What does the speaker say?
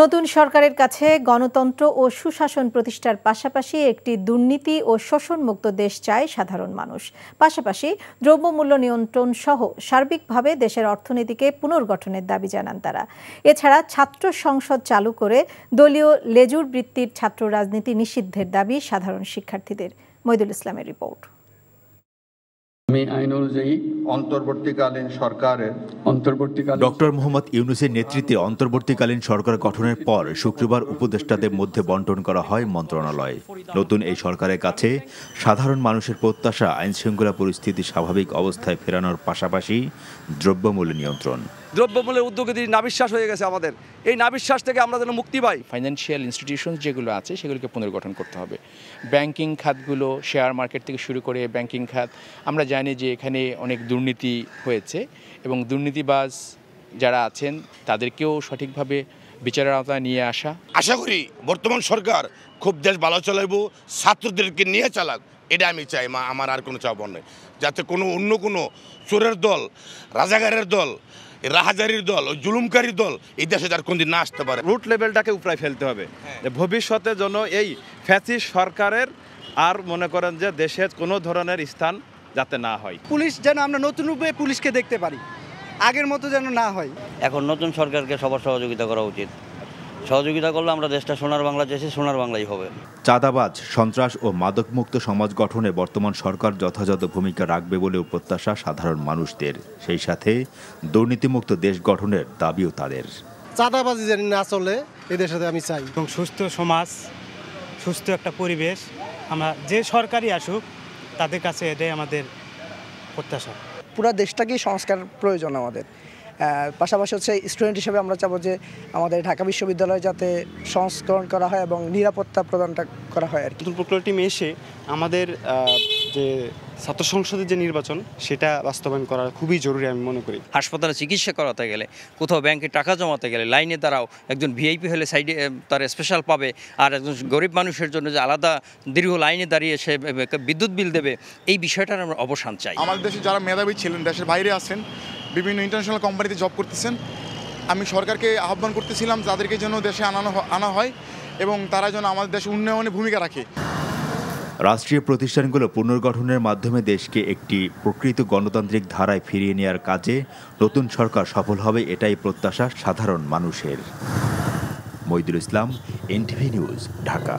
নতুন সরকারের কাছে গণতন্ত্র ও সুশাসন প্রতিষ্ঠার পাশাপাশি একটি দুর্নীতি ও শোষণমুক্ত দেশ চায় সাধারণ মানুষ পাশাপাশি দ্রব্যমূল্য নিয়ন্ত্রণ সহ সার্বিকভাবে দেশের অর্থনীতিকে পুনর্গঠনের দাবি জানান তারা এছাড়া ছাত্র সংসদ চালু করে দলীয় লেজুর বৃত্তির ছাত্র রাজনীতি নিষিদ্ধের দাবি সাধারণ শিক্ষার্থীদের মৈদুল ইসলামের রিপোর্ট আইন অনুযায়ী অন্তর্বর্তীকালীন সরকারের ডক্টর মোহাম্মদ ইউনুসের নেতৃত্বে অন্তর্বর্তীকালীন সরকার গঠনের পর শুক্রবার উপদেষ্টাদের মধ্যে বন্টন করা হয় মন্ত্রণালয় নতুন এই সরকারের কাছে সাধারণ মানুষের প্রত্যাশা আইন শৃঙ্খলা পরিস্থিতি স্বাভাবিক অবস্থায় ফেরানোর পাশাপাশি দ্রব্যমূল্য নিয়ন্ত্রণ দ্রব্যমূল্যের উদ্যোগে যদি নাবিশ্বাস হয়ে গেছে আমাদের এই নাবিশ্বাস থেকে আমরা যেন মুক্তি পাই ফাইন্যান্সিয়াল ইনস্টিটিউশন যেগুলো আছে সেগুলোকে পুনর্গঠন করতে হবে ব্যাংকিং খাতগুলো শেয়ার মার্কেট থেকে শুরু করে ব্যাংকিং খাত আমরা জানি জানে যে এখানে অনেক দুর্নীতি হয়েছে এবং দুর্নীতিবাজ যারা আছেন তাদেরকেও সঠিকভাবে বিচারের আওতায় নিয়ে আসা আশা করি বর্তমান সরকার খুব দেশ ভালো চালাইব ছাত্রদেরকে নিয়ে চালাক এটা আমি চাই মা আমার আর কোনো চাপ নেই যাতে কোনো অন্য কোনো চোরের দল রাজাগারের দল রাহাজারির দল জুলুমকারীর দল এই দেশে তার কোনদিন না আসতে পারে রুট লেভেলটাকে উপরে ফেলতে হবে হ্যাঁ। ভবিষ্যতে যেন এই ফ্যাসি সরকারের আর মনে করেন যে দেশের কোনো ধরনের স্থান যাতে না হয় পুলিশ যেন আমরা নতুন রূপে পুলিশকে দেখতে পারি আগের মতো যেন না হয় এখন নতুন সরকারকে সবার সহযোগিতা করা উচিত সহযোগিতা করলে আমরা দেশটা সোনার বাংলা চেয়েছি সোনার বাংলাই হবে চাঁদাবাজ সন্ত্রাস ও মাদকমুক্ত সমাজ গঠনে বর্তমান সরকার যথাযথ ভূমিকা রাখবে বলেও প্রত্যাশা সাধারণ মানুষদের সেই সাথে দুর্নীতিমুক্ত দেশ গঠনের দাবিও তাদের চাঁদাবাজি যেন না চলে এদের সাথে আমি চাই এবং সুস্থ সমাজ সুস্থ একটা পরিবেশ আমরা যে সরকারই আসুক তাদের কাছে এটাই আমাদের প্রত্যাশা পুরো দেশটাকেই সংস্কার প্রয়োজন আমাদের পাশাপাশি হচ্ছে স্টুডেন্ট হিসেবে আমরা চাবো যে আমাদের ঢাকা বিশ্ববিদ্যালয়ে যাতে সংস্করণ করা হয় এবং নিরাপত্তা প্রদানটা করা হয় আর কি প্রকল্প টিম এসে আমাদের যে ছাত্র সংসদের যে নির্বাচন সেটা বাস্তবায়ন করা খুবই জরুরি আমি মনে করি হাসপাতালে চিকিৎসা করাতে গেলে কোথাও ব্যাংকে টাকা জমাতে গেলে লাইনে দাঁড়াও একজন ভিআইপি হলে সাইডে তার স্পেশাল পাবে আর একজন গরিব মানুষের জন্য যে আলাদা দীর্ঘ লাইনে দাঁড়িয়ে সে বিদ্যুৎ বিল দেবে এই বিষয়টার আমরা অবসান চাই আমাদের দেশে যারা মেধাবী ছিলেন দেশের বাইরে আছেন বিভিন্ন ইন্টারন্যাশনাল কোম্পানিতে জব করতেছেন আমি সরকারকে আহ্বান করতেছিলাম যাদেরকে যেন দেশে আনানো আনা হয় এবং তারা যেন আমাদের দেশে উন্নয়নে ভূমিকা রাখে রাষ্ট্রীয় প্রতিষ্ঠানগুলো পুনর্গঠনের মাধ্যমে দেশকে একটি প্রকৃত গণতান্ত্রিক ধারায় ফিরিয়ে নেওয়ার কাজে নতুন সরকার সফল হবে এটাই প্রত্যাশা সাধারণ মানুষের মইদুল ইসলাম এনটিভি নিউজ ঢাকা